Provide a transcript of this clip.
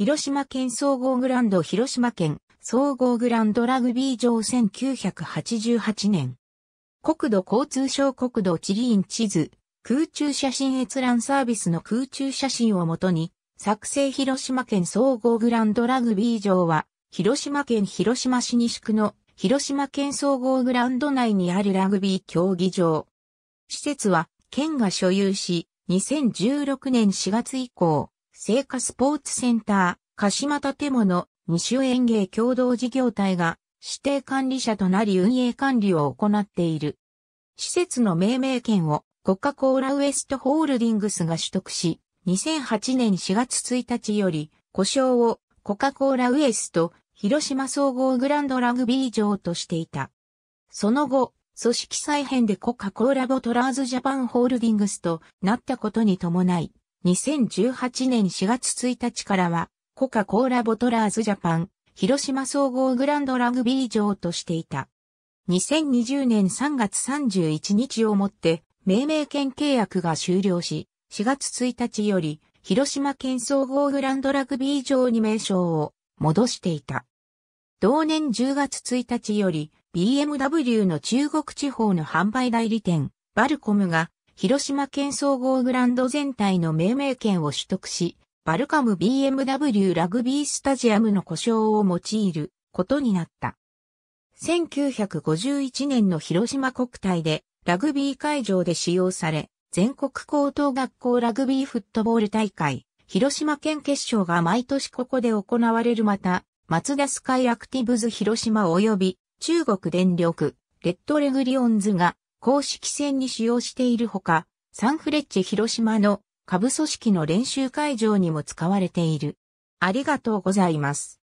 広島県総合グランド広島県総合グランドラグビー場1988年。国土交通省国土地理院地図、空中写真閲覧サービスの空中写真をもとに、作成広島県総合グランドラグビー場は、広島県広島市西区の広島県総合グランド内にあるラグビー競技場。施設は県が所有し、2016年4月以降、聖火スポーツセンター、鹿島建物、二種園芸共同事業体が指定管理者となり運営管理を行っている。施設の命名権をコカ・コーラウエストホールディングスが取得し、2008年4月1日より、故障をコカ・コーラウエスト広島総合グランドラグビー場としていた。その後、組織再編でコカ・コーラボトラーズジャパンホールディングスとなったことに伴い、2018年4月1日からは、コカ・コーラボトラーズジャパン、広島総合グランドラグビー場としていた。2020年3月31日をもって、命名権契約が終了し、4月1日より、広島県総合グランドラグビー場に名称を戻していた。同年10月1日より BMW の中国地方の販売代理店バルコムが広島県総合グランド全体の命名権を取得し、バルカム BMW ラグビースタジアムの故障を用いることになった。1951年の広島国体でラグビー会場で使用され、全国高等学校ラグビーフットボール大会、広島県決勝が毎年ここで行われるまた、マツダスカイアクティブズ広島及び中国電力、レッドレグリオンズが公式戦に使用しているほか、サンフレッチェ広島の下部組織の練習会場にも使われている。ありがとうございます。